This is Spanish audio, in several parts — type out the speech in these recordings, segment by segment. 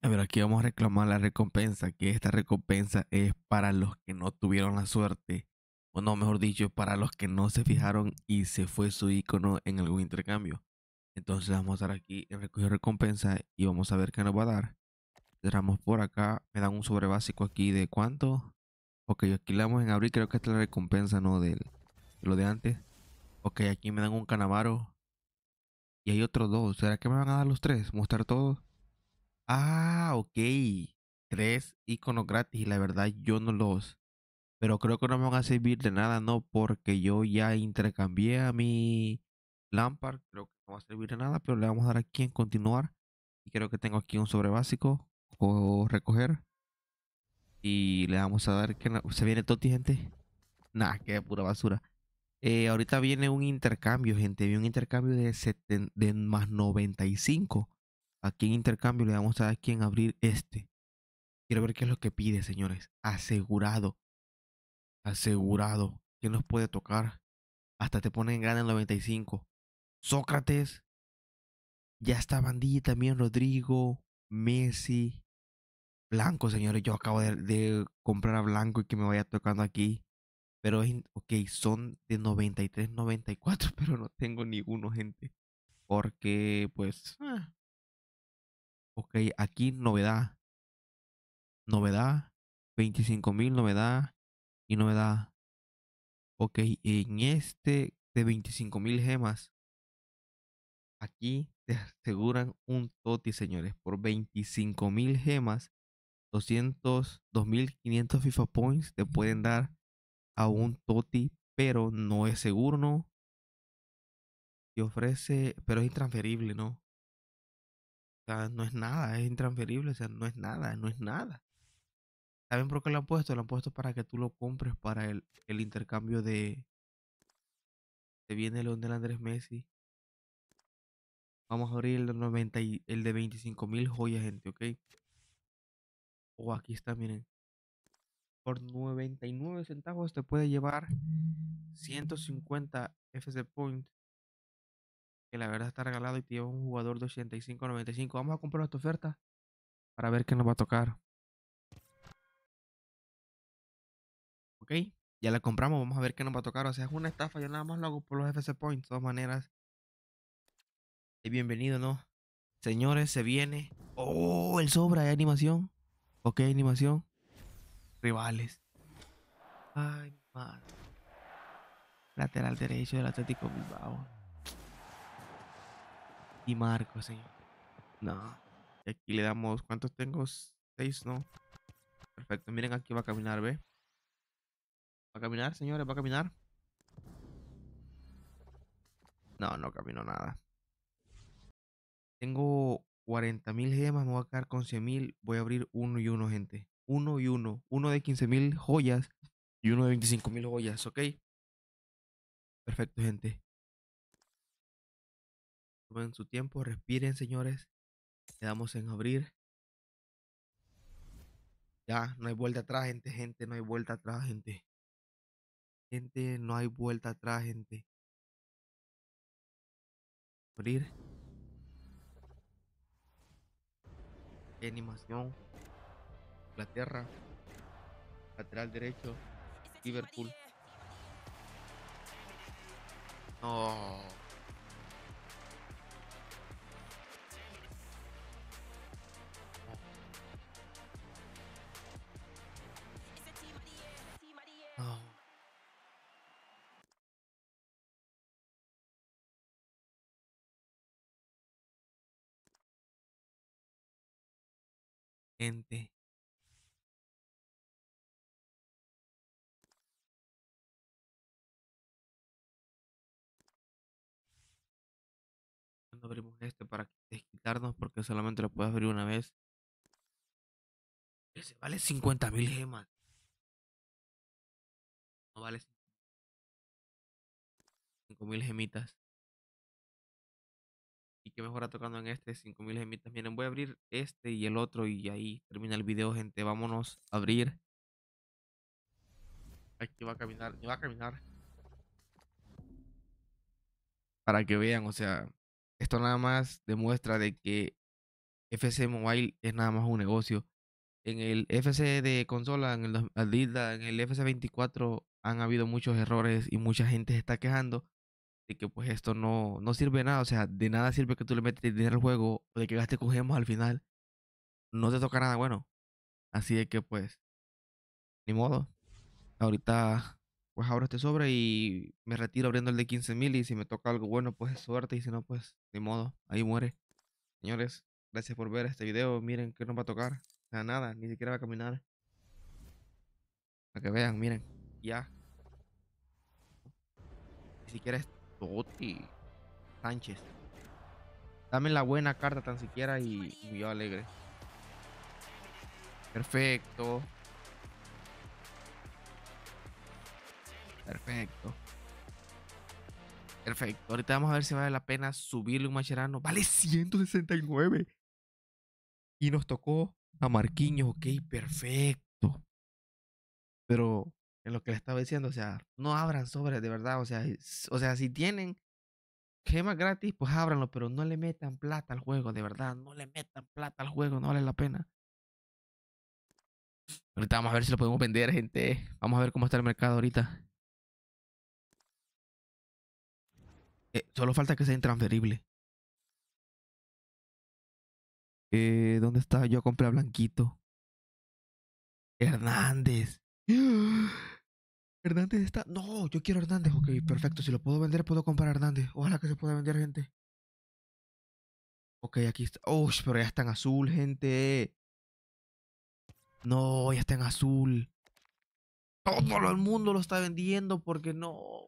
A ver, aquí vamos a reclamar la recompensa, que esta recompensa es para los que no tuvieron la suerte, o no, mejor dicho, para los que no se fijaron y se fue su icono en algún intercambio. Entonces vamos a dar aquí en recoger recompensa y vamos a ver qué nos va a dar. Cerramos por acá, me dan un sobre básico aquí de cuánto. Ok, aquí le damos en abrir, creo que esta es la recompensa, ¿no? de lo de antes. Ok, aquí me dan un canavaro. Y hay otros dos. ¿Será que me van a dar los tres? ¿Mostrar todos? Ah, ok, tres iconos gratis y la verdad yo no los... Pero creo que no me van a servir de nada, no, porque yo ya intercambié a mi Lampard. Creo que no va a servir de nada, pero le vamos a dar aquí en continuar. Y creo que tengo aquí un sobre básico o recoger. Y le vamos a dar que se viene Toti, gente. nada que pura basura. Eh, ahorita viene un intercambio, gente. Viene un intercambio de, seten, de más 95. Aquí en intercambio le vamos a quien abrir este. Quiero ver qué es lo que pide, señores. Asegurado. Asegurado. ¿Quién nos puede tocar? Hasta te ponen gana el 95. Sócrates. Ya está Bandí también, Rodrigo, Messi. Blanco, señores. Yo acabo de, comprar a Blanco y que me vaya tocando aquí. Pero ok, son de 93, 94, pero no tengo ninguno, gente. Porque, pues, ah, Ok, aquí novedad. Novedad. 25.000 novedad y novedad. Ok, en este de 25.000 gemas, aquí te aseguran un TOTI, señores. Por 25.000 gemas, 200, 2.500 FIFA Points te pueden dar a un TOTI, pero no es seguro, ¿no? Te ofrece, pero es intransferible, ¿no? no es nada, es intransferible, o sea, no es nada, no es nada. ¿Saben por qué lo han puesto? Lo han puesto para que tú lo compres para el, el intercambio de. Se viene el del Andrés Messi. Vamos a abrir el de, 90 y, el de 25 mil joyas, gente, ¿ok? O oh, aquí está, miren. Por 99 centavos te puede llevar 150 FC Point que la verdad está regalado y tiene un jugador de 85-95 Vamos a comprar esta oferta para ver qué nos va a tocar. Ok, ya la compramos, vamos a ver qué nos va a tocar. O sea, es una estafa, yo nada más lo hago por los FC Points, de todas maneras. Y bienvenido, ¿no? Señores, se viene. ¡Oh! El sobra hay animación. Ok, animación. Rivales. Ay, madre. Lateral derecho del Atlético Bilbao. Y Marco, Señor. No. Y aquí le damos, ¿cuántos tengo? Seis, ¿no? Perfecto, miren, aquí va a caminar, ¿ve? ¿Va a caminar, señores? ¿Va a caminar? No, no camino nada. Tengo 40.000 gemas, me voy a quedar con 100.000. Voy a abrir uno y uno, gente. Uno y uno. Uno de 15.000 joyas y uno de 25.000 joyas, ¿ok? Perfecto, gente. Tomen su tiempo, respiren, señores. le damos en abrir. Ya, no hay vuelta atrás, gente, gente, no hay vuelta atrás, gente. Gente, no hay vuelta atrás, gente. Abrir. Animación. Inglaterra. Lateral derecho. Liverpool. No. gente cuando abrimos este para desquitarnos porque solamente lo puedes abrir una vez ese vale 50.000 mil gemas no vale 5 mil gemitas que mejora tocando en este 5000 gemitas. Miren, voy a abrir este y el otro y ahí termina el vídeo gente. Vámonos a abrir. Aquí va a caminar, va a caminar. Para que vean, o sea, esto nada más demuestra de que FC Mobile es nada más un negocio. En el FC de consola, en el, en el FC 24 han habido muchos errores y mucha gente se está quejando de que pues esto no, no sirve nada, o sea, de nada sirve que tú le metes dinero al juego o de que gaste cogemos al final, no te toca nada bueno. Así de que pues, ni modo. Ahorita, pues abro este sobre y me retiro abriendo el de 15 mil y si me toca algo bueno, pues suerte y si no, pues ni modo, ahí muere. Señores, gracias por ver este video, miren que no va a tocar, nada, nada, ni siquiera va a caminar. Para que vean, miren, ya. Ni siquiera Toti Sánchez. Dame la buena carta tan siquiera y, yo alegre. Perfecto. Perfecto. Perfecto. Ahorita vamos a ver si vale la pena subirle un Macherano. Vale 169. Y nos tocó a Marquinhos. Ok, perfecto. Pero en lo que le estaba diciendo, o sea, no abran sobres de verdad, o sea, o sea, si tienen gemas gratis, pues ábranlo, pero no le metan plata al juego, de verdad, no le metan plata al juego, no vale la pena. Ahorita vamos a ver si lo podemos vender, gente. Vamos a ver cómo está el mercado ahorita. Eh, solo falta que sea intransferible. Eh, ¿Dónde está? Yo compré a Blanquito. Hernández. Hernández está. No, yo quiero Hernández. Ok, perfecto. Si lo puedo vender, puedo comprar Hernández. Ojalá que se pueda vender, gente. Ok, aquí está. Uy, pero ya está en azul, gente. No, ya está en azul. Todo el mundo lo está vendiendo porque no.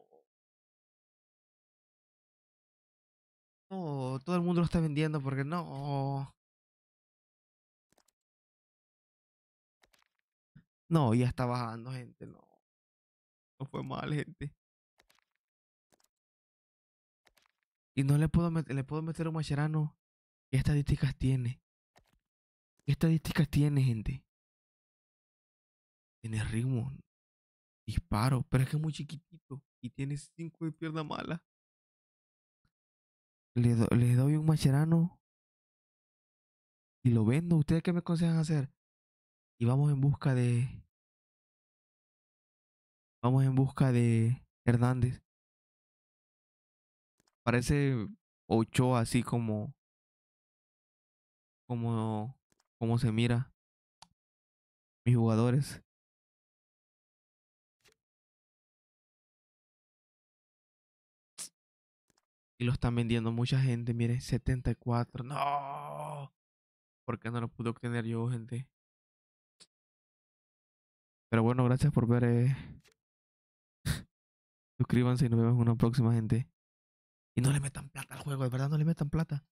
No, todo el mundo lo está vendiendo porque no. No, ya está bajando, gente. No. No fue mal, gente. Y no le puedo meter, le puedo meter un macherano. ¿Qué estadísticas tiene? ¿Qué estadísticas tiene, gente? Tiene ritmo. Disparo. Pero es que es muy chiquitito. Y tiene 5 de pierna mala. Le, doy un macherano. Y lo vendo. ¿Ustedes qué me aconsejan hacer? y vamos en busca de. Vamos en busca de Hernández. Parece Ochoa así como. Como. Como se mira. Mis jugadores. Y lo están vendiendo mucha gente, miren, 74. No. ¿Por qué no lo pude obtener yo, gente? Pero bueno, gracias por ver. Eh, suscríbanse y nos vemos en una próxima, gente. Y no le metan plata al juego, de verdad, no le metan plata.